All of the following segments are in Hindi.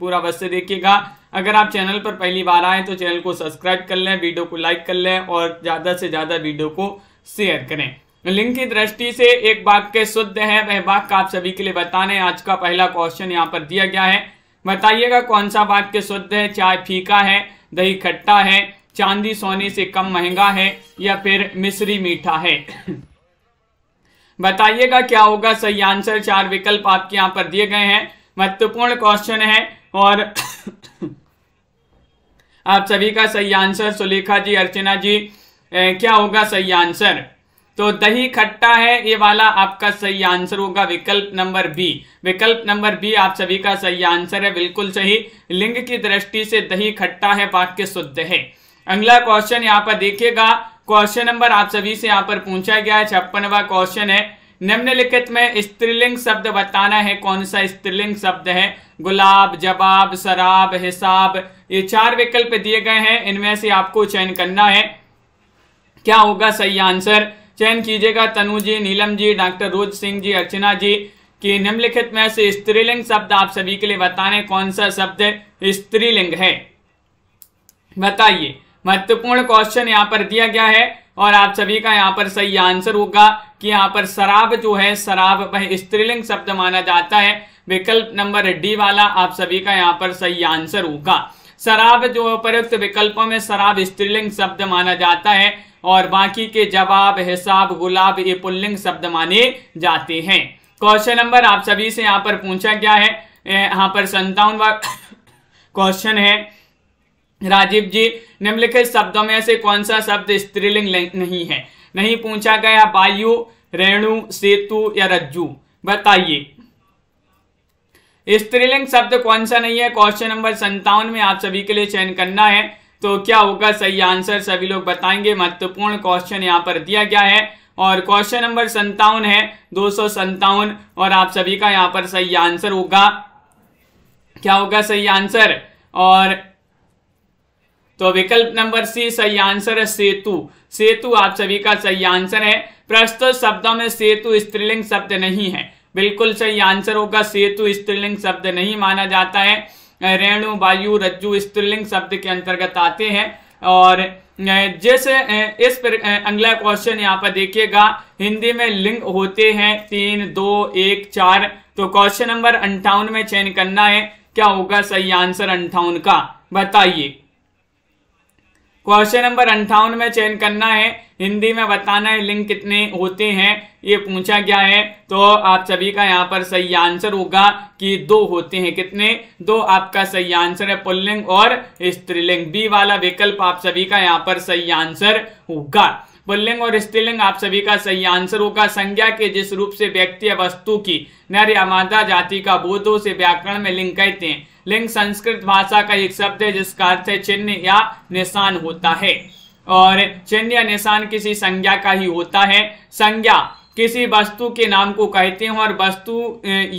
पूरा अवश्य देखिएगा अगर आप चैनल पर पहली बार आए तो चैनल को सब्सक्राइब कर लें वीडियो को लाइक कर लें और ज़्यादा से ज़्यादा वीडियो को शेयर करें लिंग की दृष्टि से एक वाक्य शुद्ध है वह वाक्य आप सभी के लिए बताने आज का पहला क्वेश्चन यहाँ पर दिया गया है बताइएगा कौन सा वाक्य शुद्ध है चाय फीका है दही खट्टा है चांदी सोने से कम महंगा है या फिर मिश्री मीठा है बताइएगा क्या होगा सही आंसर चार विकल्प आपके यहाँ पर दिए गए हैं महत्वपूर्ण क्वेश्चन है और आप सभी का सही आंसर सुलेखा जी अर्चना जी ए, क्या होगा सही आंसर तो दही खट्टा है ये वाला आपका सही आंसर होगा विकल्प नंबर बी विकल्प नंबर बी आप सभी का सही आंसर है बिल्कुल सही लिंग की दृष्टि से दही खट्टा है वाक्य शुद्ध है अगला क्वेश्चन यहाँ पर देखिएगा क्वेश्चन नंबर आप सभी से यहाँ पर पूछा गया है छप्पनवा क्वेश्चन है निम्नलिखित में स्त्रीलिंग शब्द बताना है कौन सा स्त्रीलिंग शब्द है गुलाब जवाब शराब हिसाब ये चार विकल्प दिए गए हैं इनमें से आपको चयन करना है क्या होगा सही आंसर चयन कीजिएगा तनु जी नीलम जी डॉक्टर रोज सिंह जी अर्चना जी कि निम्नलिखित में से स्त्रीलिंग शब्द आप सभी के लिए बताने कौन सा शब्द स्त्रीलिंग है बताइए महत्वपूर्ण क्वेश्चन यहाँ पर दिया गया है और आप सभी का यहाँ पर सही आंसर होगा कि यहाँ पर शराब जो है शराब वह स्त्रीलिंग शब्द माना जाता है विकल्प नंबर डी वाला आप सभी का यहाँ पर सही आंसर होगा शराब जो उपयुक्त विकल्पों में शराब स्त्रीलिंग शब्द माना जाता है और बाकी के जवाब हिसाब गुलाब ये पुल्लिंग शब्द माने जाते हैं क्वेश्चन नंबर आप सभी से यहाँ पर पूछा गया है यहाँ पर संतावन क्वेश्चन है राजीव जी निम्नलिखित शब्दों में से कौन सा शब्द स्त्रीलिंग नहीं है नहीं पूछा गया वायु रेणु सेतु या रज्जू बताइए स्त्रीलिंग शब्द कौन सा नहीं है क्वेश्चन नंबर संतावन में आप सभी के लिए चयन करना है तो क्या होगा सही आंसर सभी लोग बताएंगे महत्वपूर्ण क्वेश्चन यहाँ पर दिया गया है और क्वेश्चन नंबर संतावन है दो संतावन और आप सभी का यहाँ पर सही आंसर होगा क्या होगा सही आंसर और तो विकल्प नंबर सी सही आंसर है सेतु सेतु आप सभी का सही आंसर है प्रस्तुत शब्दों में सेतु स्त्रीलिंग शब्द नहीं है बिल्कुल सही आंसर होगा सेतु स्त्रीलिंग शब्द नहीं माना जाता है रेणु वायु रज्जु स्त्रीलिंग शब्द के अंतर्गत आते हैं और जैसे इस पर अगला क्वेश्चन यहाँ पर देखिएगा हिंदी में लिंग होते हैं तीन दो एक चार तो क्वेश्चन नंबर अंठावन में चयन करना है क्या होगा सही आंसर अंठावन का बताइए क्वेश्चन नंबर अंठावन में चयन करना है हिंदी में बताना है लिंग कितने होते हैं ये पूछा गया है तो आप सभी का यहाँ पर सही आंसर होगा कि दो होते हैं कितने दो आपका सही आंसर है पुल्लिंग और स्त्रीलिंग बी वाला विकल्प आप सभी का यहाँ पर सही आंसर होगा पुल्लिंग और स्त्रीलिंग आप सभी का सही आंसर होगा संज्ञा के जिस रूप से व्यक्ति या वस्तु की नर या मादा जाति का बोध हो उसे व्याकरण में लिंग कहते हैं लिंग संस्कृत भाषा का एक शब्द है जिसका अर्थ है चिन्ह या निशान होता है और चिन्ह या निशान किसी संज्ञा का ही होता है संज्ञा किसी वस्तु के नाम को कहते हैं और वस्तु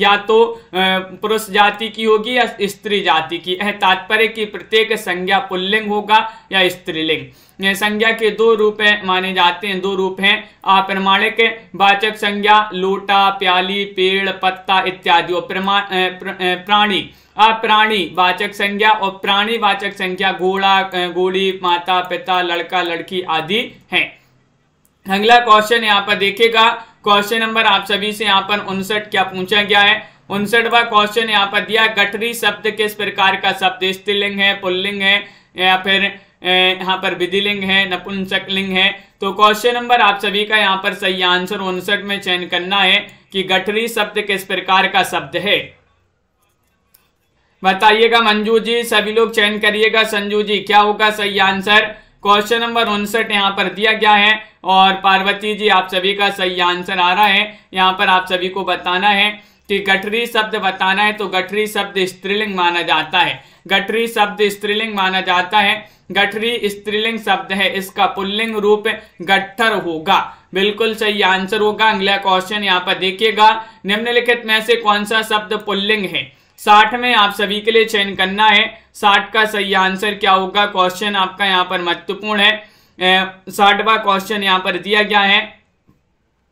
या तो पुरुष जाति की होगी या स्त्री जाति की यह तात्पर्य की प्रत्येक संज्ञा पुल्लिंग होगा या स्त्रीलिंग संज्ञा के दो रूप माने जाते हैं दो रूप हैं अप्रमाणिक वाचक संज्ञा लोटा प्याली पेड़ पत्ता इत्यादि और प्राणी अप्राणी वाचक संज्ञा और प्राणी वाचक संज्ञा घोड़ा गोली माता पिता लड़का लड़की आदि हैं अगला क्वेश्चन यहाँ पर देखेगा क्वेश्चन नंबर आप सभी से यहाँ पर उनसठ क्या पूछा गया है उनसठवा क्वेश्चन यहाँ पर दिया गठरी शब्द किस प्रकार का शब्द स्त्रीलिंग है पुल्लिंग है या फिर यहाँ पर विधिलिंग है नपुंसक लिंग है तो क्वेश्चन नंबर आप सभी का यहाँ पर सही आंसर उनसठ में चयन करना है कि गठरी शब्द किस प्रकार का शब्द है बताइएगा मंजू जी सभी लोग चयन करिएगा संजू जी क्या होगा सही आंसर क्वेश्चन नंबर उनसठ यहाँ पर दिया गया है और पार्वती जी आप सभी का सही आंसर आ रहा है यहाँ पर आप सभी को बताना है कि गठरी शब्द बताना है तो गठरी शब्द स्त्रीलिंग माना जाता है गठरी शब्द स्त्रीलिंग माना जाता है गठरी स्त्रीलिंग शब्द है इसका पुल्लिंग रूप गठर होगा बिल्कुल सही आंसर होगा अगला क्वेश्चन यहाँ पर देखिएगा निम्नलिखित में से कौन सा शब्द पुल्लिंग है साठ में आप सभी के लिए चयन करना है साठ का सही आंसर क्या होगा क्वेश्चन आपका यहाँ पर महत्वपूर्ण है साठवा क्वेश्चन यहाँ पर दिया गया है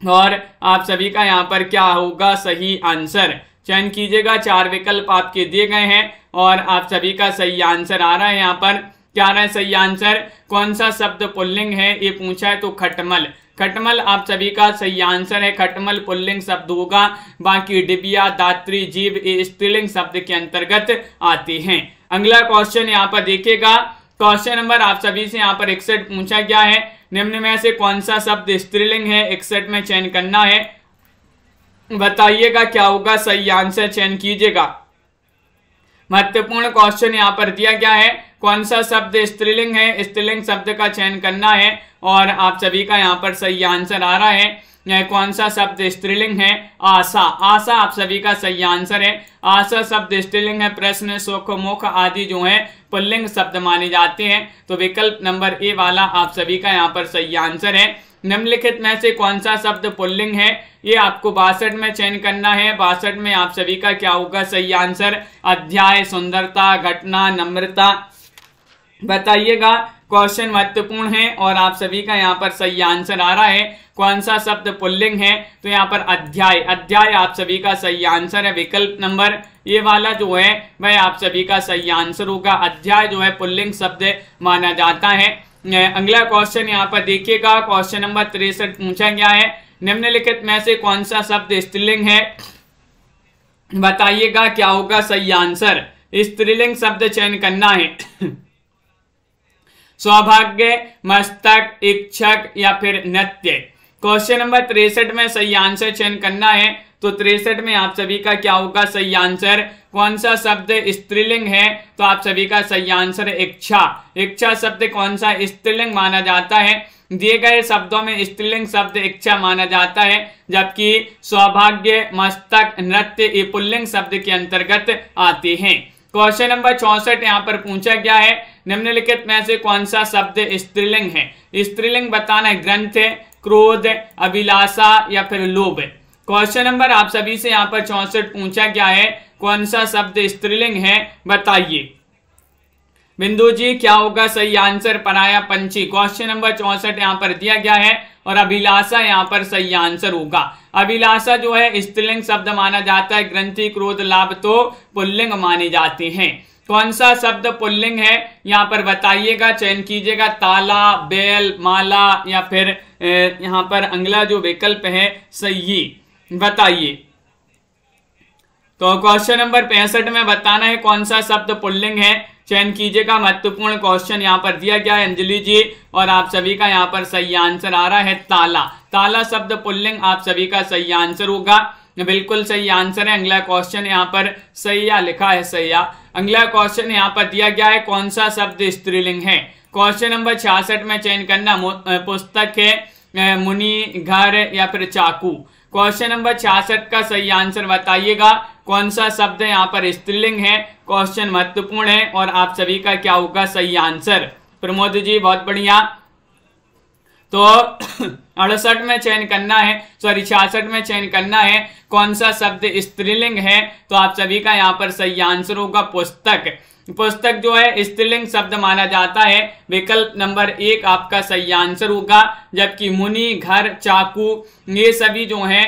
और आप सभी का यहाँ पर क्या होगा सही आंसर चयन कीजिएगा चार विकल्प आपके दिए गए हैं और आप सभी का सही आंसर आ रहा है यहाँ पर क्या रहा है सही आंसर कौन सा शब्द पुल्लिंग है ये पूछा है तो खटमल खटमल आप सभी का सही आंसर है खटमल पुल्लिंग शब्द होगा बाकी डिबिया दात्री जीव स्त्रीलिंग शब्द के अंतर्गत आती है अगला क्वेश्चन यहाँ पर देखेगा क्वेश्चन नंबर आप सभी से यहाँ पर इकसठ पूछा गया है निम्न में से कौन सा शब्द स्त्रीलिंग है इकसठ में चयन करना है बताइएगा क्या होगा सही आंसर चयन कीजिएगा महत्वपूर्ण क्वेश्चन यहाँ पर दिया गया है कौन सा शब्द स्त्रीलिंग है स्त्रीलिंग शब्द का चयन करना है और आप सभी का यहाँ पर सही आंसर आ रहा है कौन सा शब्द स्त्रीलिंग है आशा आशा आप सभी का सही आंसर है आशा शब्द स्त्रीलिंग है प्रश्न सुख मुख आदि जो है पुल्लिंग शब्द माने जाते हैं तो विकल्प नंबर ए वाला आप सभी का यहाँ पर सही आंसर है निम्नलिखित में से कौन सा शब्द पुल्लिंग है ये आपको बासठ में चयन करना है बासठ में आप सभी का क्या होगा सही आंसर अध्याय सुंदरता घटना नम्रता बताइएगा क्वेश्चन महत्वपूर्ण है और आप सभी का यहाँ पर सही आंसर आ रहा है कौन सा शब्द पुल्लिंग है तो यहाँ पर अध्याय अध्याय आप सभी का सही आंसर है विकल्प नंबर ये वाला जो है वह आप सभी का सही आंसर होगा अध्याय जो है पुल्लिंग शब्द माना जाता है अगला क्वेश्चन यहाँ पर देखिएगा क्वेश्चन नंबर तिरसठ पूछा गया है निम्नलिखित में से कौन सा शब्द स्त्रीलिंग है बताइएगा क्या होगा सही आंसर स्त्रीलिंग शब्द चयन करना है सौभाग्य मस्तक इच्छक या फिर नृत्य क्वेश्चन नंबर तिरसठ में सही आंसर चयन करना है तो तिरसठ में आप सभी का क्या होगा सही आंसर कौन सा शब्द स्त्रीलिंग है तो आप सभी का सही आंसर इच्छा इच्छा शब्द कौन सा स्त्रीलिंग माना जाता है दिए गए शब्दों में स्त्रीलिंग शब्द इच्छा माना जाता है जबकि सौभाग्य मस्तक नृत्य ये पुल्लिंग शब्द के अंतर्गत आते हैं क्वेश्चन नंबर चौसठ यहाँ पर पूछा गया है निम्नलिखित में से कौन सा शब्द स्त्रीलिंग है स्त्रीलिंग बताना है ग्रंथ क्रोध अभिलाषा या फिर लोभ क्वेश्चन नंबर आप सभी से यहाँ पर चौसठ पूछा गया है कौन सा शब्द स्त्रीलिंग है बताइए बिंदु जी क्या होगा सही आंसर पनाया पंछी क्वेश्चन नंबर चौसठ यहाँ पर दिया गया है और अभिलाषा यहाँ पर सही आंसर होगा अभिलाषा जो है स्त्रीलिंग शब्द माना जाता है ग्रंथि क्रोध लाभ तो पुल्लिंग मानी जाती हैं कौन सा शब्द पुल्लिंग है यहाँ पर बताइएगा चयन कीजिएगा ताला बेल माला या फिर यहाँ पर अंगला जो विकल्प है सही बताइए तो क्वेश्चन नंबर पैंसठ में बताना है कौन सा शब्द पुल्लिंग है चयन कीजिएगा महत्वपूर्ण क्वेश्चन यहाँ पर दिया गया है अंजलि जी और आप सभी का यहाँ पर सही आंसर आ रहा है ताला ताला शब्द पुल्लिंग आप सभी का सही आंसर होगा बिल्कुल सही आंसर है अगला क्वेश्चन यहाँ पर सैया लिखा है सैया अगला क्वेश्चन यहाँ पर दिया गया है कौन सा शब्द स्त्रीलिंग है क्वेश्चन नंबर छियासठ में चयन करना पुस्तक है मुनि घर या फिर चाकू क्वेश्चन नंबर छियासठ का सही आंसर बताइएगा कौन सा शब्द यहाँ पर स्त्रीलिंग है क्वेश्चन महत्वपूर्ण है और आप सभी का क्या होगा सही आंसर प्रमोद जी बहुत बढ़िया तो अड़सठ में चयन करना है सॉरी छियासठ में चयन करना है कौन सा शब्द स्त्रीलिंग है तो आप सभी का यहाँ पर सही आंसर होगा पुस्तक पुस्तक जो है स्त्रीलिंग शब्द माना जाता है विकल्प नंबर एक आपका सही आंसर होगा जबकि मुनि घर चाकू ये सभी जो हैं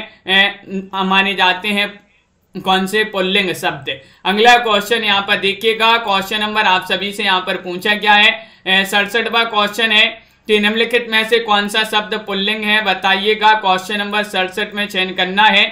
माने जाते हैं कौन से पुल्लिंग शब्द अगला क्वेश्चन यहाँ पर देखिएगा क्वेश्चन नंबर आप सभी से यहाँ पर पूछा क्या है सड़सठवा क्वेश्चन है कि निम्नलिखित में से कौन सा शब्द पुल्लिंग है बताइएगा क्वेश्चन नंबर सड़सठ में चयन करना है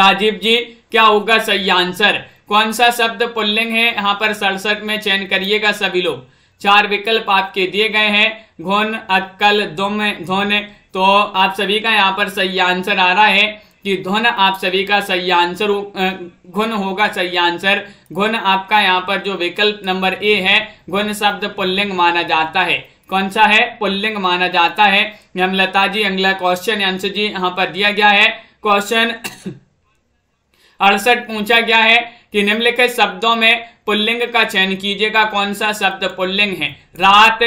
राजीव जी क्या होगा सही आंसर कौन सा शब्द पुल्लिंग है यहाँ पर सड़सठ में चयन करिएगा सभी लोग चार विकल्प आपके दिए गए हैं घोन अक्कल दुम धोने तो आप सभी का यहाँ पर सही आंसर आ रहा है कि घुन आप सभी का सही आंसर घुन होगा सही आंसर घुन आपका यहाँ पर जो विकल्प नंबर ए है घुन शब्द पुल्लिंग माना जाता है कौन सा है पुल्लिंग माना जाता है नमलता जी अंगला क्वेश्चन आंसर जी यहाँ पर दिया गया है क्वेश्चन अड़सठ पूछा गया है कि निम्नलिखित शब्दों में पुल्लिंग का चयन कीजिएगा कौन सा शब्द पुल्लिंग है रात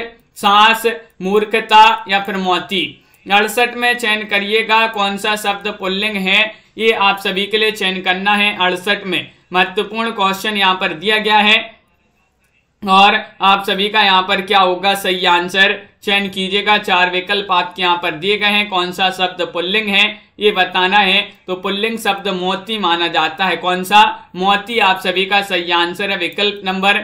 सांस मूर्खता या फिर मोती अड़सठ में चयन करिएगा कौन सा शब्द पुल्लिंग है ये आप सभी के लिए चयन करना है अड़सठ में महत्वपूर्ण क्वेश्चन यहाँ पर दिया गया है और आप सभी का यहाँ पर क्या होगा सही आंसर चयन कीजिएगा चार विकल्प आपके यहाँ पर दिए गए हैं कौन सा शब्द पुल्लिंग है ये बताना है तो पुल्लिंग शब्द मोती माना जाता है कौन सा मोती आप सभी का सही आंसर है विकल्प नंबर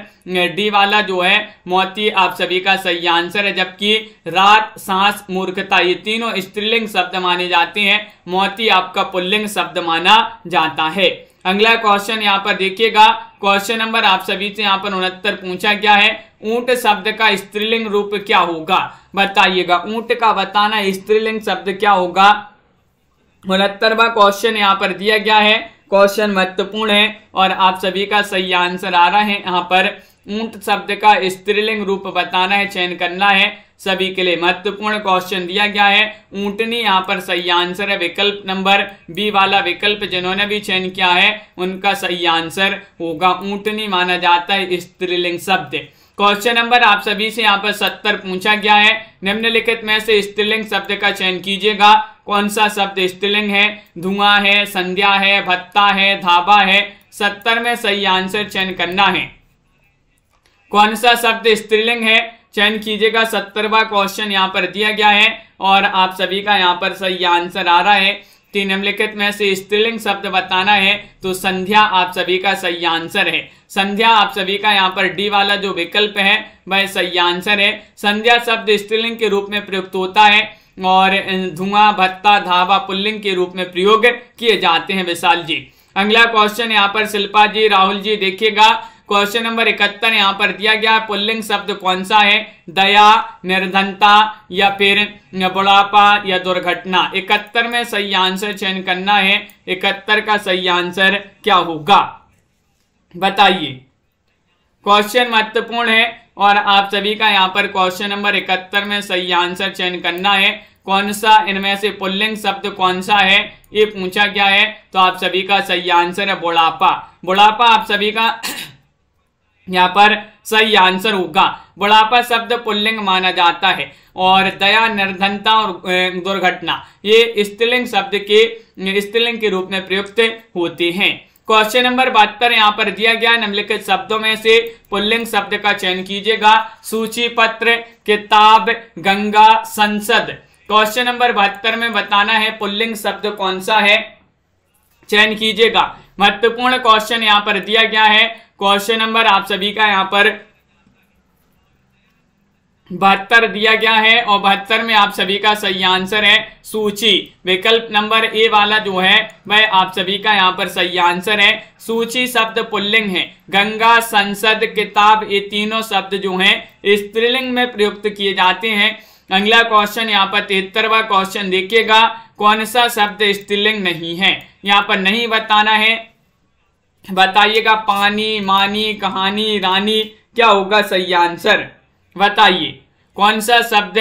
डी वाला जो है मोती आप सभी का सही आंसर है जबकि रात सांस मूर्खता ये तीनों स्त्रीलिंग शब्द माने जाते हैं मोती आपका पुल्लिंग शब्द माना जाता है अगला क्वेश्चन यहाँ पर देखिएगा क्वेश्चन नंबर आप सभी से यहाँ पर उनहत्तर पूछा गया है ऊंट शब्द का स्त्रीलिंग रूप क्या होगा बताइएगा ऊंट का बताना स्त्रीलिंग शब्द क्या होगा उनहत्तरवा क्वेश्चन यहाँ पर दिया गया है क्वेश्चन महत्वपूर्ण है और आप सभी का सही आंसर आ रहा है यहाँ पर ऊंट शब्द का स्त्रीलिंग रूप बताना है चयन करना है सभी के लिए महत्वपूर्ण क्वेश्चन दिया गया है ऊंटनी यहाँ पर सही आंसर है विकल्प नंबर बी वाला विकल्प जिन्होंने भी चयन किया है उनका सही आंसर होगा ऊंटनी माना जाता है स्त्रीलिंग शब्द क्वेश्चन नंबर आप सभी से यहाँ पर सत्तर पूछा गया है निम्नलिखित में से स्त्रीलिंग शब्द का चयन कीजिएगा कौन सा शब्द स्त्रीलिंग है धुआं है संध्या है भत्ता है धाबा है सत्तर में सही आंसर चयन करना है कौन सा शब्द स्त्रीलिंग है चयन कीजिएगा सत्तरवा क्वेश्चन यहाँ पर दिया गया है और आप सभी का यहाँ पर सही आंसर आ रहा है तीन निम्नलिखित में से स्त्रीलिंग शब्द बताना है तो संध्या आप सभी का सही आंसर है संध्या आप सभी का यहाँ पर डी वाला जो विकल्प है वह सही आंसर है संध्या शब्द स्त्रीलिंग के रूप में प्रयुक्त होता है और धुआं भत्ता धावा पुल्लिंग के रूप में प्रयोग किए जाते हैं विशाल जी अगला क्वेश्चन यहाँ पर शिल्पा जी राहुल जी देखिएगा क्वेश्चन नंबर इकहत्तर यहां पर दिया गया है पुल्लिंग शब्द कौन सा है दया निर्धनता या फिर बुढ़ापा या दुर्घटना इकहत्तर में सही आंसर चयन करना है इकहत्तर का सही आंसर क्या होगा बताइए क्वेश्चन महत्वपूर्ण है और आप सभी का यहाँ पर क्वेश्चन नंबर इकहत्तर में सही आंसर चयन करना है कौन सा इनमें से पुल्लिंग शब्द कौन सा है ये पूछा गया है तो आप सभी का सही आंसर है बुढ़ापा बुढ़ापा आप सभी का यहाँ पर सही आंसर होगा बुढ़ापा शब्द पुल्लिंग माना जाता है और दया निर्धनता और दुर्घटना ये स्त्रीलिंग शब्द के स्त्रीलिंग के रूप में प्रयुक्त होते हैं क्वेश्चन नंबर बहत्तर यहाँ पर दिया गया निम्नलिखित शब्दों में से पुल्लिंग शब्द का चयन कीजिएगा सूची पत्र किताब गंगा संसद क्वेश्चन नंबर बहत्तर में बताना है पुल्लिंग शब्द कौन सा है चयन कीजिएगा महत्वपूर्ण क्वेश्चन यहां पर दिया गया है क्वेश्चन नंबर आप सभी का यहां पर बहत्तर दिया गया है और बहत्तर में आप सभी का सही आंसर है सूची विकल्प नंबर ए वाला जो है वह आप सभी का यहाँ पर सही आंसर है सूची शब्द पुल्लिंग है गंगा संसद किताब ये तीनों शब्द जो हैं स्त्रीलिंग में प्रयुक्त किए जाते हैं अगला क्वेश्चन यहाँ पर तिहत्तरवा क्वेश्चन देखिएगा कौन सा शब्द स्त्रीलिंग नहीं है यहाँ पर नहीं बताना है बताइएगा पानी मानी कहानी रानी क्या होगा सही आंसर बताइए कौन सा शब्द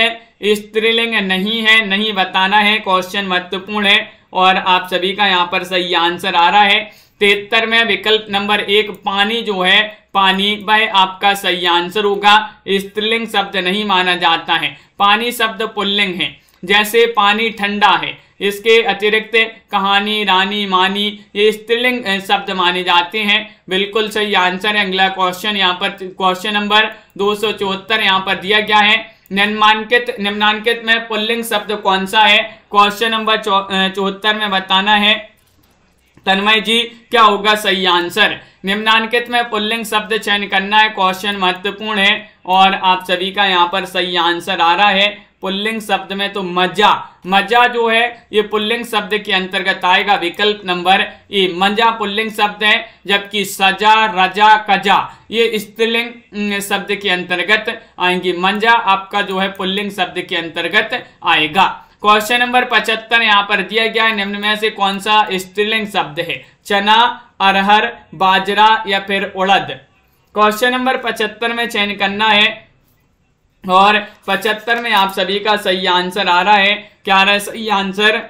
स्त्रीलिंग नहीं है नहीं बताना है क्वेश्चन महत्वपूर्ण है और आप सभी का यहाँ पर सही आंसर आ रहा है तिहत्तर में विकल्प नंबर एक पानी जो है पानी वह आपका सही आंसर होगा स्त्रीलिंग शब्द नहीं माना जाता है पानी शब्द पुल्लिंग है जैसे पानी ठंडा है इसके अतिरिक्त कहानी रानी मानी ये स्त्रीलिंग शब्द माने जाते हैं बिल्कुल सही आंसर है अगला क्वेश्चन यहाँ पर क्वेश्चन नंबर दो सौ चौहत्तर यहाँ पर दिया गया है निम्नांकित निम्नांकित में पुल्लिंग शब्द कौन सा है क्वेश्चन नंबर चौहत्तर में बताना है तन्मय जी क्या होगा सही आंसर निम्नांकित में पुल्लिंग शब्द चयन करना है क्वेश्चन महत्वपूर्ण है और आप सभी का यहाँ पर सही आंसर आ रहा है पुल्लिंग शब्द में तो मजा मजा जो है ये पुल्लिंग शब्द के अंतर्गत आएगा विकल्प नंबर ए मजा पुल्लिंग शब्द है जबकि सजा रजा कजा ये स्त्रीलिंग शब्द के अंतर्गत आएंगे मंजा आपका जो है पुल्लिंग शब्द के अंतर्गत आएगा क्वेश्चन नंबर पचहत्तर यहाँ पर दिया गया है निम्न में से कौन सा स्त्रीलिंग शब्द है चना अरहर बाजरा या फिर उड़द क्वेश्चन नंबर पचहत्तर में चयन करना है और पचहत्तर में आप सभी का सही आंसर आ रहा है क्या रहा है सही आंसर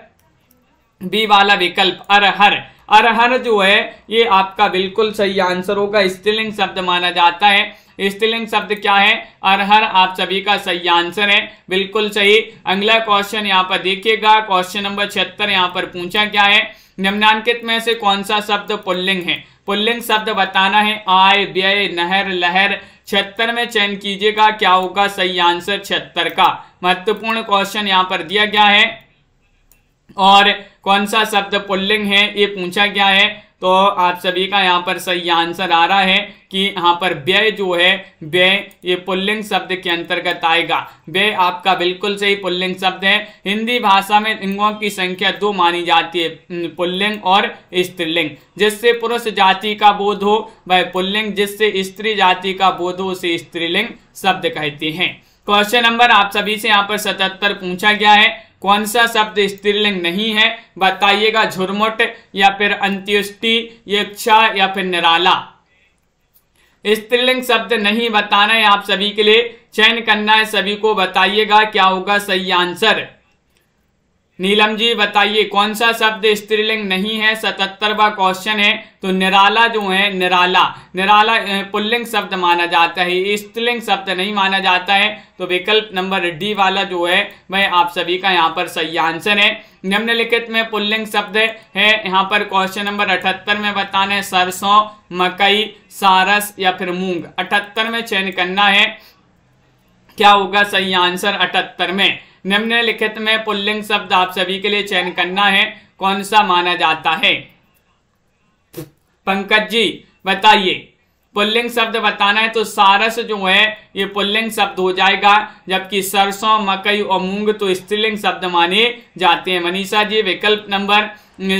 बी वाला विकल्प अरहर अरहर जो है ये आपका बिल्कुल सही आंसर होगा स्त्रीलिंग शब्द माना जाता है स्त्रीलिंग शब्द क्या है अरहर आप सभी का सही आंसर है बिल्कुल सही अगला क्वेश्चन यहाँ पर देखिएगा क्वेश्चन नंबर छिहत्तर यहाँ पर पूछा क्या है निम्नांकित में से कौन सा शब्द पुल्लिंग है पुल्लिंग शब्द बताना है आय व्यय नहर लहर छिहत्तर में चयन कीजिएगा क्या होगा सही आंसर छिहत्तर का महत्वपूर्ण क्वेश्चन यहाँ पर दिया गया है और कौन सा शब्द पुल्लिंग है ये पूछा गया है तो आप सभी का यहाँ पर सही आंसर आ रहा है कि यहाँ पर व्यय जो है व्यय ये पुल्लिंग शब्द के अंतर्गत आएगा व्यय आपका बिल्कुल सही पुल्लिंग शब्द है हिंदी भाषा में लिंगों की संख्या दो मानी जाती है पुल्लिंग और स्त्रीलिंग जिससे पुरुष जाति का बोध हो वह पुल्लिंग जिससे स्त्री जाति का बोध हो उसे स्त्रीलिंग शब्द कहते हैं क्वेश्चन नंबर आप सभी से यहाँ पर सतहत्तर पूछा गया है कौन सा शब्द स्त्रीलिंग नहीं है बताइएगा झुरमुट या फिर अंत्युष्टि यक्षा या फिर निराला स्त्रीलिंग शब्द नहीं बताना है आप सभी के लिए चयन करना है सभी को बताइएगा क्या होगा सही आंसर नीलम जी बताइए कौन सा शब्द स्त्रीलिंग नहीं है सतहत्तरवा क्वेश्चन है तो निराला जो है निराला निराला पुल्लिंग शब्द माना जाता है स्त्रीलिंग शब्द नहीं माना जाता है तो विकल्प नंबर डी वाला जो है वह आप सभी का यहाँ पर सही आंसर है निम्नलिखित में पुल्लिंग शब्द है यहाँ पर क्वेश्चन नंबर अठहत्तर में बताने सरसों मकई सारस या फिर मूंग अठहत्तर में चयन करना है क्या होगा सही आंसर अठहत्तर में निम्नलिखित में पुल्लिंग शब्द आप सभी के लिए चयन करना है कौन सा माना जाता है पंकज जी बताइए पुल्लिंग शब्द बताना है तो सारस जो है ये पुल्लिंग शब्द हो जाएगा जबकि सरसों मकई और मूंग तो स्त्रीलिंग शब्द माने जाते हैं मनीषा जी विकल्प नंबर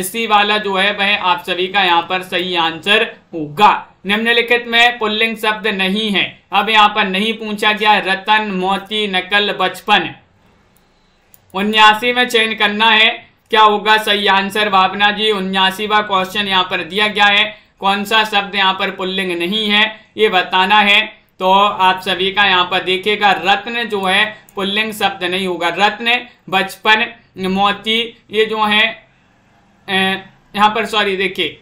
सी वाला जो है वह आप सभी का यहाँ पर सही आंसर होगा निम्नलिखित में पुल्लिंग शब्द नहीं है अब यहाँ पर नहीं पूछा गया रतन मोती नकल बचपन उन्यासी में चयन करना है क्या होगा सही आंसर भावना जी उन्यासीवा क्वेश्चन यहाँ पर दिया गया है कौन सा शब्द यहाँ पर पुल्लिंग नहीं है ये बताना है तो आप सभी का यहाँ पर देखिएगा रत्न जो है पुल्लिंग शब्द नहीं होगा रत्न बचपन मोती ये जो है यहाँ पर सॉरी देखिए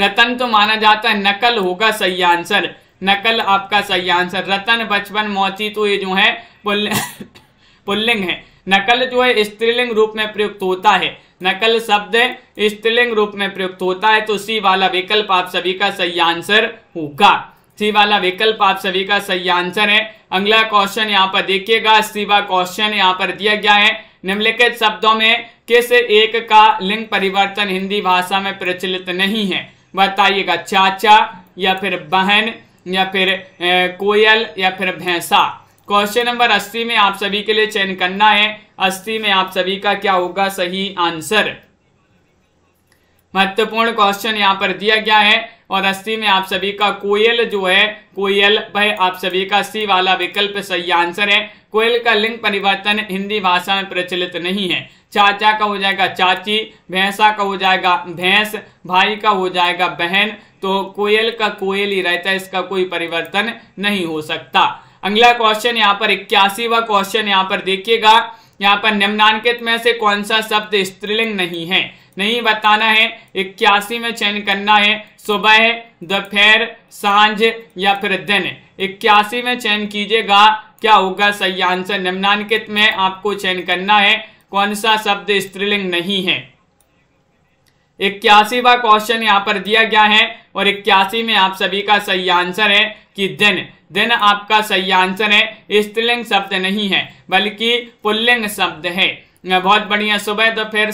रतन तो माना जाता है नकल होगा सही आंसर नकल आपका सही आंसर रतन बचपन मोती तो ये जो है पुल्लिंग पुल्लिंग है नकल जो है स्त्रीलिंग रूप में प्रयुक्त होता है नकल शब्द स्त्रीलिंग रूप में प्रयुक्त होता है तो सी वाला विकल्प आप सभी का सही आंसर होगा सी वाला विकल्प आप सभी का सही आंसर है अगला क्वेश्चन यहाँ पर देखिएगा सीवा क्वेश्चन यहाँ पर दिया गया है निम्नलिखित शब्दों में किस एक का लिंग परिवर्तन हिंदी भाषा में प्रचलित नहीं है बताइएगा चाचा या फिर बहन या फिर कोयल या फिर भैंसा क्वेश्चन नंबर अस्सी में आप सभी के लिए चयन करना है अस्सी में आप सभी का क्या होगा सही आंसर महत्वपूर्ण क्वेश्चन यहाँ पर दिया गया है और अस्सी में आप सभी का कोयल जो है कोयल भाई आप सभी का सी वाला विकल्प सही आंसर है कोयल का लिंग परिवर्तन हिंदी भाषा में प्रचलित नहीं है चाचा का हो जाएगा चाची भैंसा का हो जाएगा भैंस भाई का हो जाएगा बहन तो कोयल का कोयल ही रहता है इसका कोई परिवर्तन नहीं हो सकता अगला क्वेश्चन यहाँ पर इक्यासीवा क्वेश्चन यहाँ पर देखिएगा यहाँ पर निम्नांकित में से कौन सा शब्द स्त्रीलिंग नहीं है नहीं बताना है इक्यासी में चयन करना है सुबह दोपहर सांझ या फिर दिन इक्यासी में चयन कीजिएगा क्या होगा सही आंसर निम्नांकित में आपको चयन करना है कौन सा शब्द स्त्रीलिंग नहीं है इक्यासीवा क्वेश्चन यहाँ पर दिया गया है और इक्यासी में आप सभी का सही आंसर है कि दिन देन आपका सही आंसर है स्त्रीलिंग शब्द नहीं है बल्कि पुल्लिंग शब्द है बहुत बढ़िया सुबह तो फिर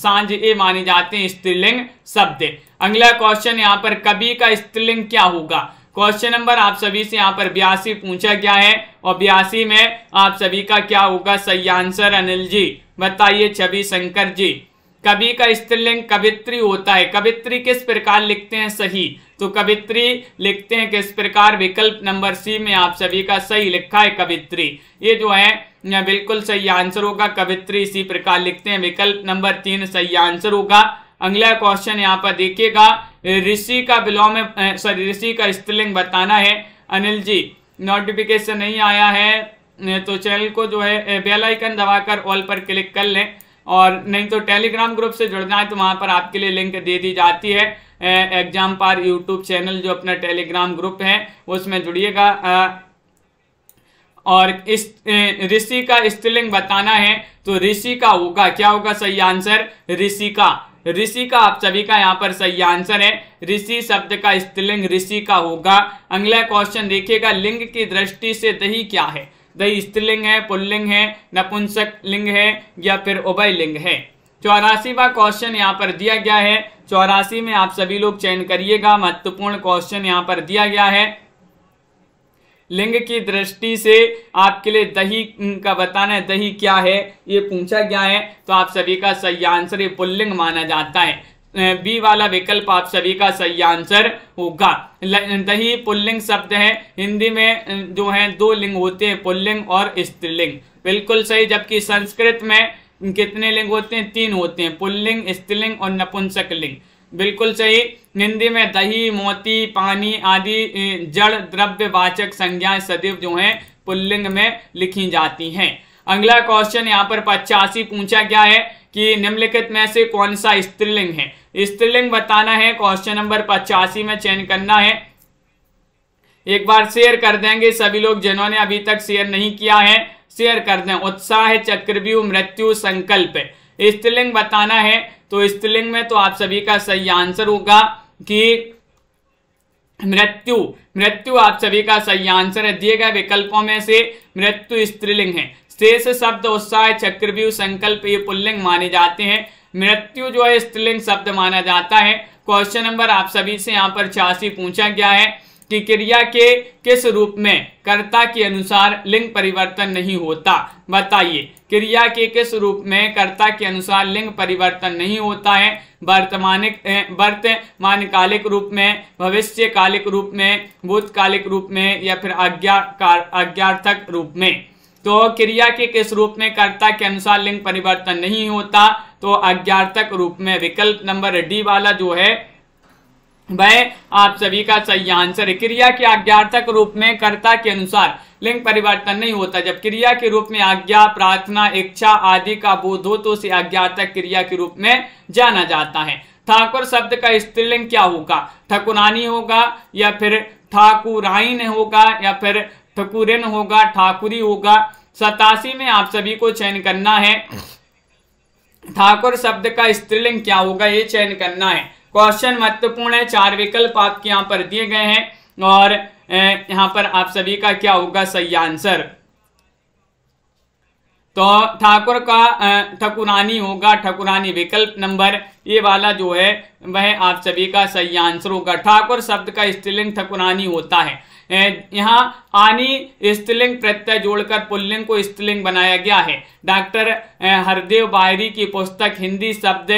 सांझ ये माने जाते हैं स्त्रीलिंग शब्द अगला क्वेश्चन यहाँ पर कवि का स्त्रीलिंग क्या होगा क्वेश्चन नंबर आप सभी से यहाँ पर बयासी पूछा गया है और बयासी में आप सभी का क्या होगा सही आंसर अनिल जी बताइए छवि शंकर जी कवि का स्त्रीलिंग कवित्री होता है कवित्री किस प्रकार लिखते हैं सही तो कवित्री लिखते हैं किस प्रकार विकल्प नंबर सी में आप सभी का सही लिखा है कवित्री ये जो है बिल्कुल सही आंसर होगा कवित्री इसी प्रकार लिखते हैं विकल्प नंबर तीन सही आंसर होगा अगला क्वेश्चन यहाँ पर देखिएगा ऋषि का बिलोम सॉरी ऋषि का स्त्रीलिंग बताना है अनिल जी नोटिफिकेशन नहीं आया है तो चैनल को जो है बेल आइकन दबाकर ऑल पर क्लिक कर लें और नहीं तो टेलीग्राम ग्रुप से जुड़ना है तो वहाँ पर आपके लिए लिंक दे दी जाती है एग्जाम पार यूट्यूब चैनल जो अपना टेलीग्राम ग्रुप है उसमें जुड़िएगा और इस ऋषि का स्त्रीलिंग बताना है तो ऋषि का होगा क्या होगा सही आंसर ऋषि का ऋषि का आप सभी का यहाँ पर सही आंसर है ऋषि शब्द का स्त्रीलिंग ऋषि का होगा अगला क्वेश्चन देखिएगा लिंग की दृष्टि से दही क्या है दही स्त्रीलिंग है पुल्लिंग है नपुंसक लिंग है या फिर उभय लिंग है चौरासीवा क्वेश्चन यहाँ पर दिया गया है चौरासी में आप सभी लोग चयन करिएगा महत्वपूर्ण क्वेश्चन यहाँ पर दिया गया है लिंग की दृष्टि से आपके लिए दही का बताना है दही क्या है ये पूछा गया है तो आप सभी का सही आंसर ये पुल्लिंग माना जाता है बी वाला विकल्प आप सभी का सही आंसर होगा दही पुल्लिंग शब्द है हिंदी में जो है दो लिंग होते हैं पुल्लिंग और स्त्रीलिंग बिल्कुल सही जबकि संस्कृत में कितने लिंग होते हैं तीन होते हैं पुल्लिंग स्त्रीलिंग और नपुंसक लिंग बिल्कुल सही हिंदी में दही मोती पानी आदि जड़ द्रव्य वाचक संज्ञा सदैव जो है पुल्लिंग में लिखी जाती हैं अगला क्वेश्चन यहाँ पर पचासी पूछा गया है कि निम्नलिखित में से कौन सा स्त्रीलिंग है स्त्रीलिंग बताना है क्वेश्चन नंबर पचासी में चयन करना है एक बार शेयर कर देंगे सभी लोग जिन्होंने अभी तक शेयर नहीं किया है शेयर कर दें उत्साह चक्रव्यूह मृत्यु संकल्प स्त्रीलिंग बताना है तो स्त्रीलिंग में तो आप सभी का सही आंसर होगा कि मृत्यु मृत्यु आप सभी का सही आंसर है दिए गए विकल्पों में से मृत्यु स्त्रीलिंग है शेष शब्द उत्साह चक्रव्यूह संकल्प ये पुल्लिंग माने जाते हैं मृत्यु जो है स्त्रीलिंग शब्द माना जाता है क्वेश्चन नंबर आप सभी से यहाँ पर छियासी पूछा गया है कि क्रिया के किस रूप में कर्ता के अनुसार लिंग परिवर्तन नहीं होता बताइए क्रिया के किस रूप में कर्ता के अनुसार लिंग परिवर्तन नहीं होता है वर्तमानिक वर्तमानकालिक रूप में भविष्यकालिक रूप में भूतकालिक रूप में या फिर आज्ञा रूप में तो क्रिया के किस रूप में कर्ता के अनुसार लिंग परिवर्तन नहीं होता तो अज्ञातक रूप में विकल्प नंबर डी वाला जो है वह आप सभी का सही आंसर है क्रिया के आज्ञार्थक रूप में कर्ता के अनुसार लिंग परिवर्तन नहीं होता जब क्रिया के रूप में आज्ञा प्रार्थना इच्छा आदि का बोध हो तो उसे आज्ञार्थक क्रिया के रूप में जाना जाता है ठाकुर शब्द का स्त्रीलिंग क्या होगा ठकुरानी होगा या फिर ठाकुराइन होगा या फिर ठकुरन होगा ठाकुरी होगा सतासी में आप सभी को चयन करना है ठाकुर शब्द का स्त्रीलिंग क्या होगा ये चयन करना है क्वेश्चन महत्वपूर्ण है चार विकल्प आपके यहाँ पर दिए गए हैं और यहाँ पर आप सभी का क्या होगा सही आंसर तो ठाकुर का ठकुरानी होगा ठकुरानी विकल्प नंबर ये वाला जो है वह आप सभी का सही आंसर होगा ठाकुर शब्द का स्त्रीलिंग ठकुरानी होता है यहाँ आनी स्त्रीलिंग प्रत्यय जोड़कर पुल्लिंग को स्त्रीलिंग बनाया गया है डॉक्टर हरदेव बायरी की पुस्तक हिंदी शब्द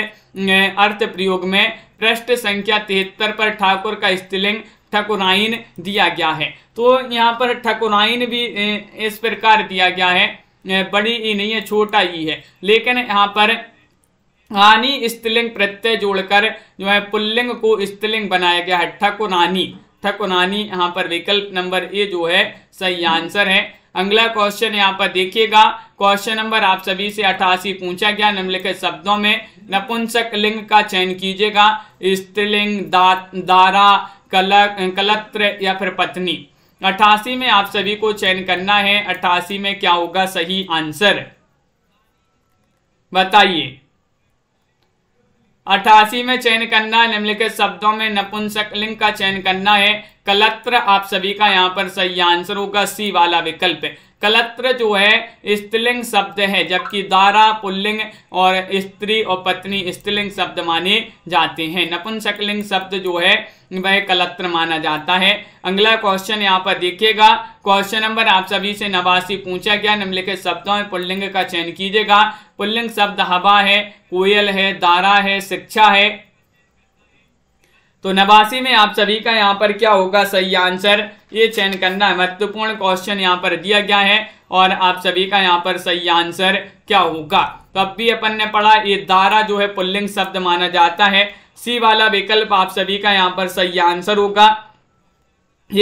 अर्थ प्रयोग में पृष्ठ संख्या तिहत्तर पर ठाकुर का स्त्रीलिंग ठकुराइन दिया गया है तो यहाँ पर ठकुराइन भी इस प्रकार दिया गया है बड़ी ही नहीं है छोटा ही है लेकिन यहाँ पर हानि स्त्रीलिंग प्रत्यय जोड़कर जो है पुल्लिंग को स्त्रीलिंग बनाया गया है ठकुनानी ठकुनानी यहाँ पर विकल्प नंबर ए जो है सही आंसर है अगला क्वेश्चन यहाँ पर देखिएगा क्वेश्चन नंबर आप सभी से अठासी पूछा गया निम्नलिखित शब्दों में नपुंसक लिंग का चयन कीजिएगा स्त्रीलिंग दा, दारा कलक कलत्र या फिर पत्नी अठासी में आप सभी को चयन करना है अठासी में क्या होगा सही आंसर बताइए अठासी में चयन करना निम्नलिखित शब्दों में नपुंसक लिंग का चयन करना है कलत्र आप सभी का यहाँ पर सही आंसर होगा सी वाला विकल्प कलत्र जो है स्त्रीलिंग शब्द है जबकि दारा पुल्लिंग और स्त्री और पत्नी स्त्रीलिंग शब्द माने जाते हैं नपुंसकलिंग शब्द जो है वह कलत्र माना जाता है अगला क्वेश्चन यहाँ पर देखिएगा क्वेश्चन नंबर आप सभी से नवासी पूछा गया निम्नलिखित शब्दों में पुल्लिंग का चयन कीजिएगा पुल्लिंग शब्द हवा है कोयल है दारा है शिक्षा है तो नवासी में आप सभी का यहाँ पर क्या होगा सही आंसर ये चयन करना है महत्वपूर्ण क्वेश्चन यहाँ पर दिया गया है और आप सभी का यहाँ पर सही आंसर क्या होगा तो अब भी अपन ने पढ़ा ये दारा जो है पुल्लिंग शब्द माना जाता है सी वाला विकल्प आप सभी का यहाँ पर सही आंसर होगा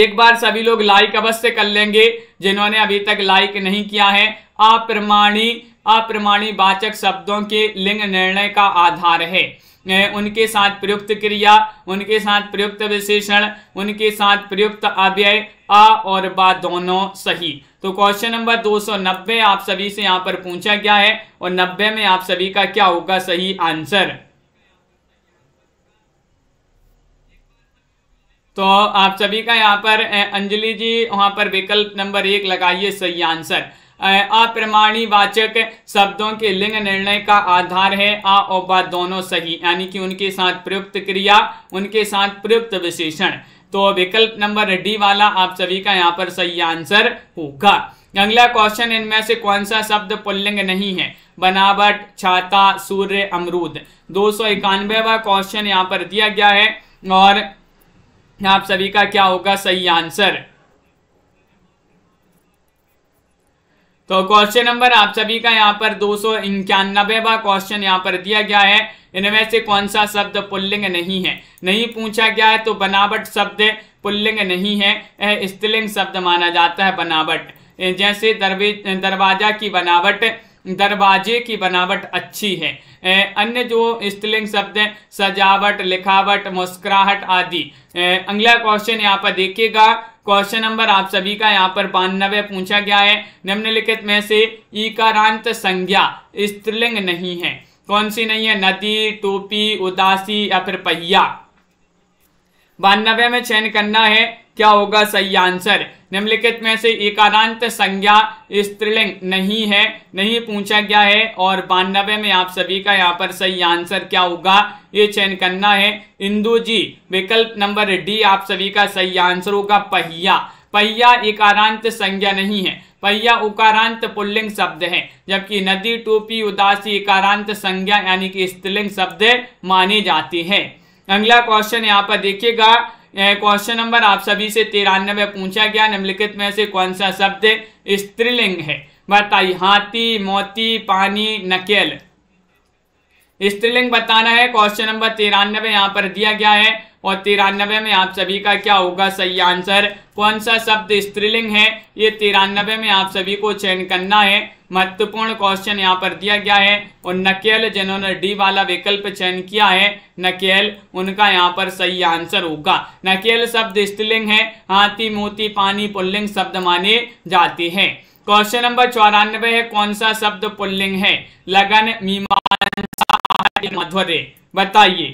एक बार सभी लोग लाइक अवश्य कर लेंगे जिन्होंने अभी तक लाइक नहीं किया है अप्रमाणी अप्रमाणी वाचक शब्दों के लिंग निर्णय का आधार है उनके साथ प्रयुक्त क्रिया उनके साथ प्रयुक्त विशेषण उनके साथ प्रयुक्त अव्यय आ और बा दोनों सही तो क्वेश्चन नंबर 290 आप सभी से यहाँ पर पूछा गया है और 90 में आप सभी का क्या होगा सही आंसर तो आप सभी का यहाँ पर अंजलि जी वहां पर विकल्प नंबर एक लगाइए सही आंसर अप्रमाणीवाचक शब्दों के लिंग निर्णय का आधार है आ और बा दोनों सही यानी कि उनके साथ प्रयुक्त क्रिया उनके साथ प्रयुक्त विशेषण तो विकल्प नंबर डी वाला आप सभी का यहाँ पर सही आंसर होगा अगला क्वेश्चन इनमें से कौन सा शब्द पुल्लिंग नहीं है बनावट छाता सूर्य अमरूद दो सौ इक्यानवेवा क्वेश्चन यहाँ पर दिया गया है और आप सभी का क्या होगा सही आंसर तो क्वेश्चन नंबर आप सभी का यहाँ पर दो सौ इक्यानबेवा क्वेश्चन यहाँ पर दिया गया है इनमें से कौन सा शब्द पुल्लिंग नहीं है नहीं पूछा गया है तो बनावट शब्द पुल्लिंग नहीं है स्त्रीलिंग शब्द माना जाता है बनावट जैसे दरवे दरवाजा की बनावट दरवाजे की बनावट अच्छी है अन्य जो स्त्रीलिंग शब्द है सजावट लिखावट मुस्कुराहट आदि अगला क्वेश्चन यहाँ पर देखिएगा क्वेश्चन नंबर आप सभी का यहाँ पर बानवे पूछा गया है निम्नलिखित में से इकारांत संज्ञा स्त्रीलिंग नहीं है कौन सी नहीं है नदी टोपी उदासी या फिर पहिया बानवे में चयन करना है क्या होगा सही आंसर निम्नलिखित में से एकांत संज्ञा स्त्रीलिंग नहीं है नहीं पूछा गया है और बानबे में आप सभी का यहाँ पर सही आंसर क्या होगा ये चयन करना है इंदु जी विकल्प नंबर डी आप सभी का सही आंसर होगा पहिया पहिया एकांत संज्ञा नहीं है पहिया उकारांत पुल्लिंग शब्द है जबकि नदी टोपी उदासी एकांत संज्ञा यानी कि स्त्रीलिंग शब्द माने जाते हैं अगला क्वेश्चन यहाँ पर देखिएगा क्वेश्चन नंबर आप सभी से तिरानबे पूछा गया निम्नलिखित में से कौन सा शब्द स्त्रीलिंग है बताइए हाथी मोती पानी नकेल स्त्रीलिंग बताना है क्वेश्चन नंबर तिरानबे यहाँ पर दिया गया है और तिरानबे में आप सभी का क्या होगा सही आंसर कौन सा शब्द स्त्रीलिंग है ये तिरानबे में आप सभी को चयन करना है महत्वपूर्ण क्वेश्चन यहाँ पर दिया गया है और नकेल जिन्होंने डी वाला विकल्प चयन किया है नकेल उनका यहाँ पर सही आंसर होगा नकेल शब्द स्त्रीलिंग है हाथी मोती पानी पुल्लिंग शब्द माने जाते हैं क्वेश्चन नंबर चौरानवे है कौन सा शब्द पुल्लिंग है लगन मीमांसा बताइए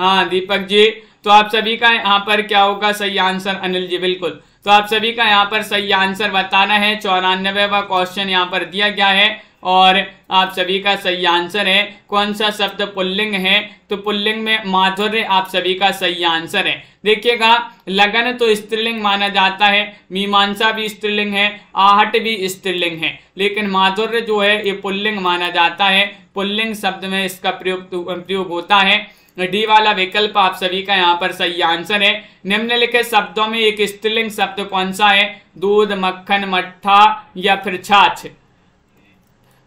हाँ दीपक जी तो आप सभी का यहाँ पर क्या होगा सही आंसर अनिल जी बिल्कुल तो आप सभी का यहाँ पर सही आंसर बताना है चौरानवेवा क्वेश्चन यहाँ पर दिया गया है और आप सभी का सही आंसर है कौन सा शब्द पुल्लिंग है तो पुल्लिंग में माधुर्य आप सभी का सही आंसर है देखिएगा लगन तो स्त्रीलिंग माना जाता है मीमांसा भी स्त्रीलिंग है आहट भी स्त्रीलिंग है लेकिन माधुर्य जो है ये पुल्लिंग माना जाता है पुल्लिंग शब्द में इसका प्रयोग प्रयोग होता है डी वाला विकल्प आप सभी का यहाँ पर सही आंसर है निम्नलिखित शब्दों में एक स्त्रीलिंग शब्द कौन सा है दूध मक्खन मट्ठा या फिर छाछ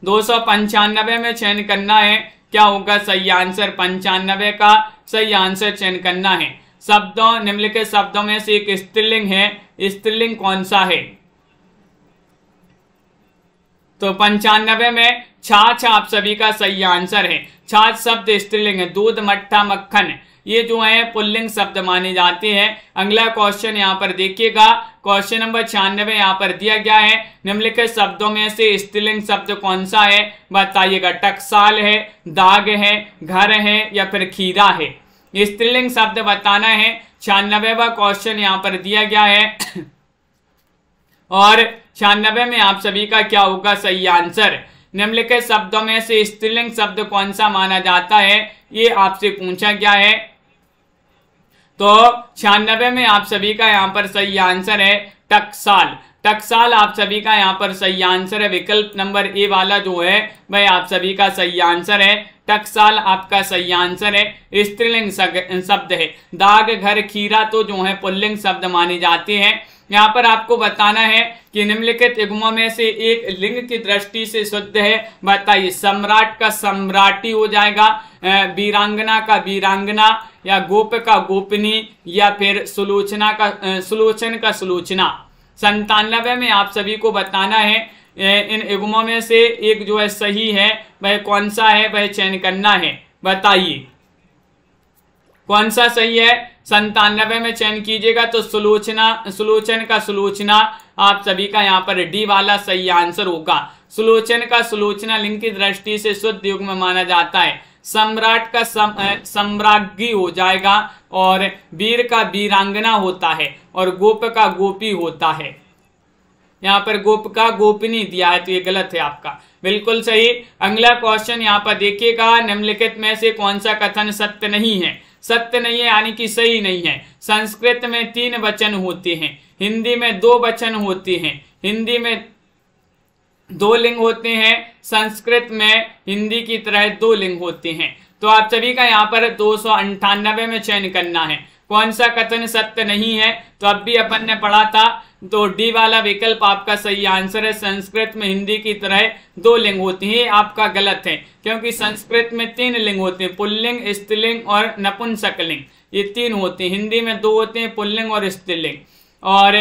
दो में चयन करना है क्या होगा सही आंसर पंचानबे का सही आंसर चयन करना है शब्दों निम्नलिखित शब्दों में से एक स्त्रीलिंग है स्त्रीलिंग कौन सा है तो पंचानबे में छाछ आप सभी का सही आंसर है छाछ शब्द स्त्रीलिंग है दूध मट्ठा मक्खन ये जो है पुल्लिंग शब्द माने जाते हैं अगला क्वेश्चन यहाँ पर देखिएगा क्वेश्चन नंबर छियानवे यहाँ पर दिया गया है निम्नलिखित शब्दों में से स्त्रीलिंग शब्द कौन सा है बताइएगा टकसाल है दाग है घर है या फिर खीरा है स्त्रीलिंग शब्द बताना है व क्वेश्चन यहाँ पर दिया गया है और छियानबे में आप सभी का क्या होगा सही आंसर निम्नलिखित शब्दों में से स्त्रीलिंग शब्द कौन सा माना जाता है ये आपसे पूछा गया है तो छियानबे में आप सभी का यहाँ पर सही आंसर है टकसाल टकसाल आप सभी का यहाँ पर सही आंसर है विकल्प नंबर ए वाला जो है वह आप सभी का सही आंसर है टकसाल आपका सही आंसर है स्त्रीलिंग शब्द है दाग घर खीरा तो जो है पुल्लिंग शब्द माने जाते हैं यहाँ पर आपको बताना है कि निम्नलिखित युगमों में से एक लिंग की दृष्टि से शुद्ध है बताइए सम्राट का सम्राटी हो जाएगा वीरांगना का वीरांगना या गोप का गोपनी या फिर सुलोचना का सुलोचन का सुलोचना संतानवे में आप सभी को बताना है इन युगमों में से एक जो है सही है वह कौन सा है वह चयन करना है बताइए कौन सा सही है संतानवे में चयन कीजिएगा तो सुलोचना सुलोचन का सुलोचना आप सभी का यहाँ पर डी वाला सही आंसर होगा सुलोचन का सुलोचना लिंग की दृष्टि से शुद्ध युग में माना जाता है सम्राट का सम, सम्राज्ञी हो जाएगा और वीर का वीरांगना होता है और गोप का गोपी होता है यहाँ पर गोप का गोपनी दिया है तो ये गलत है आपका बिल्कुल सही अगला क्वेश्चन यहाँ पर देखिएगा निम्नलिखित में से कौन सा कथन सत्य नहीं है सत्य नहीं है यानी कि सही नहीं है संस्कृत में तीन वचन होते हैं हिंदी में दो वचन होते हैं हिंदी में दो लिंग होते हैं संस्कृत में हिंदी की तरह दो लिंग होते हैं तो आप सभी का यहाँ पर दो में चयन करना है कौन सा कथन सत्य नहीं है तो अब भी अपन ने पढ़ा था तो डी वाला विकल्प आपका सही आंसर है संस्कृत में हिंदी की तरह दो लिंग होती हैं आपका गलत है क्योंकि संस्कृत में तीन लिंग होते हैं पुल्लिंग स्त्रीलिंग और नपुंसक लिंग ये तीन होते हैं हिंदी में दो होते हैं पुल्लिंग और स्त्रीलिंग और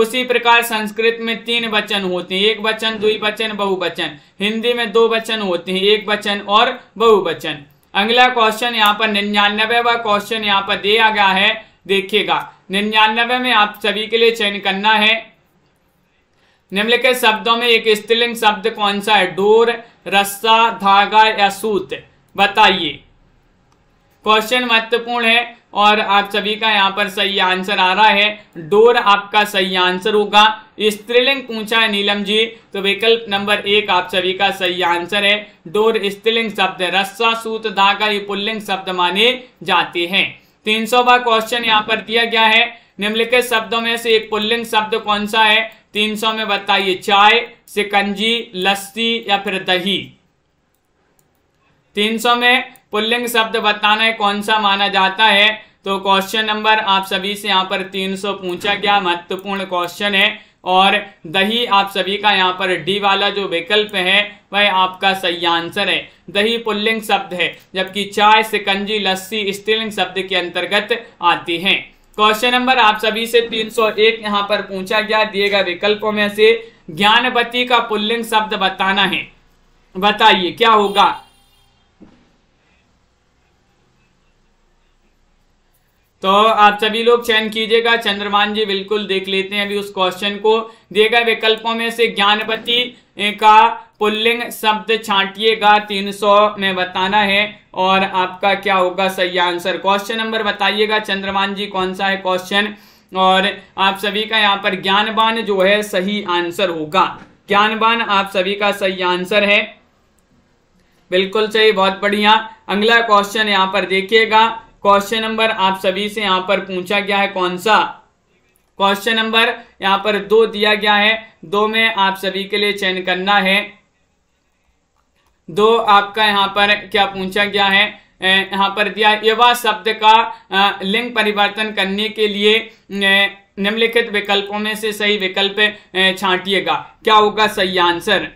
उसी प्रकार संस्कृत में तीन वचन होते हैं एक वचन द्विवचन बहुवचन हिंदी में दो वचन होते हैं एक वचन और बहुवचन अगला क्वेश्चन यहाँ पर निन्यानवे व क्वेश्चन यहाँ पर दिया गया है देखिएगा निन्यानवे में आप सभी के लिए चयन करना है निम्नलिखित शब्दों में एक स्त्रीलिंग शब्द कौन सा है डोर रस्सा धागा या सूत बताइए क्वेश्चन महत्वपूर्ण है और आप सभी का यहाँ पर सही आंसर आ रहा है डोर आपका सही आंसर होगा स्त्रीलिंग पूछा है नीलम जी तो विकल्प नंबर एक आप सभी का सही आंसर है डोर स्त्रीलिंग शब्द रस्सा सूत धागा ये पुल्लिंग शब्द माने जाते हैं तीन सौवा क्वेश्चन यहाँ पर दिया गया है निम्नलिखित शब्दों में से एक पुल्लिंग शब्द कौन सा है तीन सौ में बताइए चाय सिकंजी लस्सी या फिर दही तीन सौ में पुल्लिंग शब्द बताना है कौन सा माना जाता है तो क्वेश्चन नंबर आप सभी से यहाँ पर तीन सौ पूछा गया महत्वपूर्ण क्वेश्चन है और दही आप सभी का यहाँ पर डी वाला जो विकल्प है वह आपका सही आंसर है दही पुल्लिंग शब्द है जबकि चाय सिकंजी लस्सी स्त्रीलिंग शब्द के अंतर्गत आती है क्वेश्चन नंबर आप सभी से 301 यहाँ पर पूछा गया दिए गए विकल्पों में से ज्ञानवती का पुल्लिंग शब्द बताना है बताइए क्या होगा तो आप सभी लोग चयन कीजिएगा चंद्रमान जी बिल्कुल देख लेते हैं अभी उस क्वेश्चन को दिए गए विकल्पों में से ज्ञानपति का पुल्लिंग शब्द छांटिएगा 300 में बताना है और आपका क्या होगा सही आंसर क्वेश्चन नंबर बताइएगा चंद्रमान जी कौन सा है क्वेश्चन और आप सभी का यहाँ पर ज्ञानवान जो है सही आंसर होगा ज्ञानवान आप सभी का सही आंसर है बिल्कुल सही बहुत बढ़िया अगला क्वेश्चन यहाँ पर देखिएगा क्वेश्चन नंबर आप सभी से यहाँ पर पूछा गया है कौन सा क्वेश्चन नंबर यहाँ पर दो दिया गया है दो में आप सभी के लिए चयन करना है दो आपका यहाँ पर क्या पूछा गया है यहाँ पर दिया युवा शब्द का लिंग परिवर्तन करने के लिए निम्नलिखित विकल्पों में से सही विकल्प छांटिएगा क्या होगा सही आंसर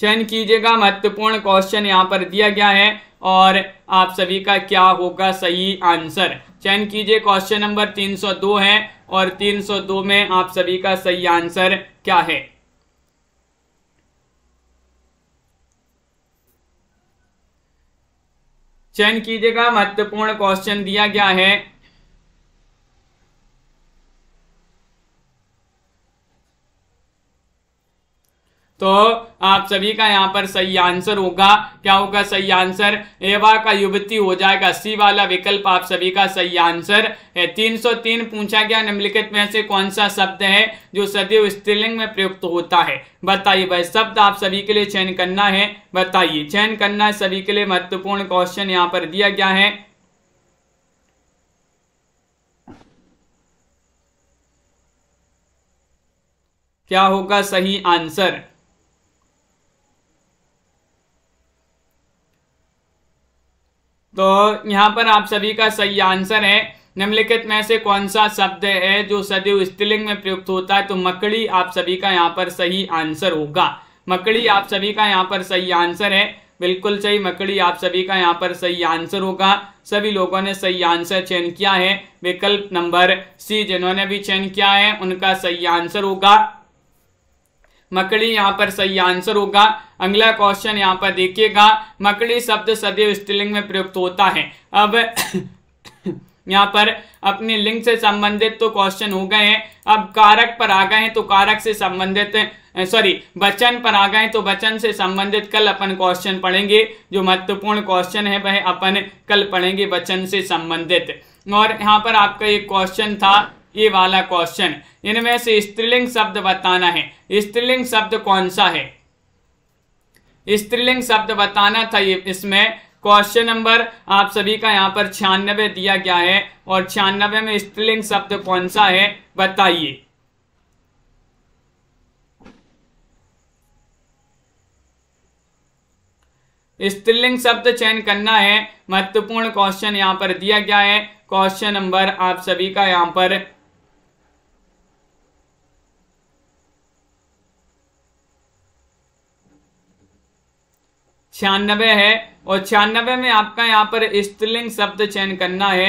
चयन कीजिएगा महत्वपूर्ण क्वेश्चन यहाँ पर दिया गया है और आप सभी का क्या होगा सही आंसर चयन कीजिए क्वेश्चन नंबर 302 है और 302 में आप सभी का सही आंसर क्या है चयन कीजिएगा महत्वपूर्ण क्वेश्चन दिया गया है तो आप सभी का यहाँ पर सही आंसर होगा क्या होगा सही आंसर एवा का युवती हो जाएगा सी वाला विकल्प आप सभी का सही आंसर है 303 पूछा गया निम्नलिखित में से कौन सा शब्द है जो सदैव स्त्रीलिंग में प्रयुक्त होता है बताइए भाई शब्द आप सभी के लिए चयन करना है बताइए चयन करना सभी के लिए महत्वपूर्ण क्वेश्चन यहाँ पर दिया गया है क्या होगा सही आंसर तो यहाँ पर आप सभी का सही आंसर है निम्नलिखित में से कौन सा शब्द है जो सदैव स्त्रीलिंग में प्रयुक्त होता है तो मकड़ी आप सभी का यहाँ पर सही आंसर होगा मकड़ी आप सभी का यहाँ पर सही आंसर है बिल्कुल सही मकड़ी आप सभी का यहाँ पर सही आंसर होगा सभी लोगों ने सही आंसर चयन किया है विकल्प नंबर सी जिन्होंने भी चयन किया है उनका सही आंसर होगा मकड़ी यहाँ पर सही आंसर होगा अगला क्वेश्चन यहाँ पर देखिएगा मकड़ी शब्द सदैव स्त्रीलिंग में प्रयुक्त होता है अब यहाँ पर अपने लिंग से संबंधित तो क्वेश्चन हो गए हैं अब कारक पर आ गए हैं तो कारक से संबंधित सॉरी वचन पर आ गए तो वचन से संबंधित कल अपन क्वेश्चन पढ़ेंगे जो महत्वपूर्ण क्वेश्चन है वह अपन कल पढ़ेंगे वचन से संबंधित और यहाँ पर आपका एक क्वेश्चन था ये वाला क्वेश्चन इनमें से स्त्रीलिंग शब्द बताना है स्त्रीलिंग शब्द कौन सा है स्त्रीलिंग शब्द बताना था ये इसमें क्वेश्चन नंबर आप सभी का यहाँ पर छियानबे दिया गया है और छियानबे में स्त्रीलिंग शब्द कौन सा है बताइए स्त्रीलिंग शब्द चयन करना है महत्वपूर्ण क्वेश्चन यहाँ पर दिया गया है क्वेश्चन नंबर आप सभी का यहाँ पर छियानबे है और छियानबे में आपका यहां पर स्त्रीलिंग शब्द चयन करना है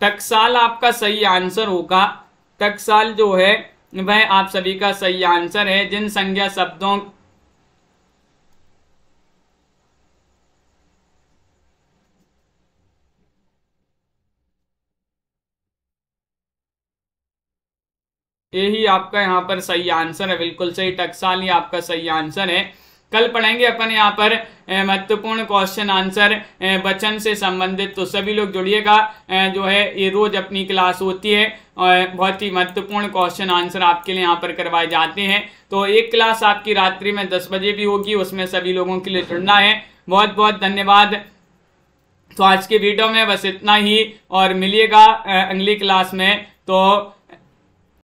टकसाल आपका सही आंसर होगा टकसाल जो है वह आप सभी का सही आंसर है जिन संज्ञा शब्दों यही आपका यहाँ पर सही आंसर है बिल्कुल सही टक्साल ही आपका सही आंसर है कल पढ़ेंगे अपन यहाँ पर महत्वपूर्ण क्वेश्चन आंसर बचन से संबंधित तो सभी लोग जुड़िएगा जो है ये रोज़ अपनी क्लास होती है और बहुत ही महत्वपूर्ण क्वेश्चन आंसर आपके लिए यहाँ पर करवाए जाते हैं तो एक क्लास आपकी रात्रि में दस बजे भी होगी उसमें सभी लोगों के लिए जुड़ना है बहुत बहुत धन्यवाद तो आज के वीडियो में बस इतना ही और मिलिएगा अगली क्लास में तो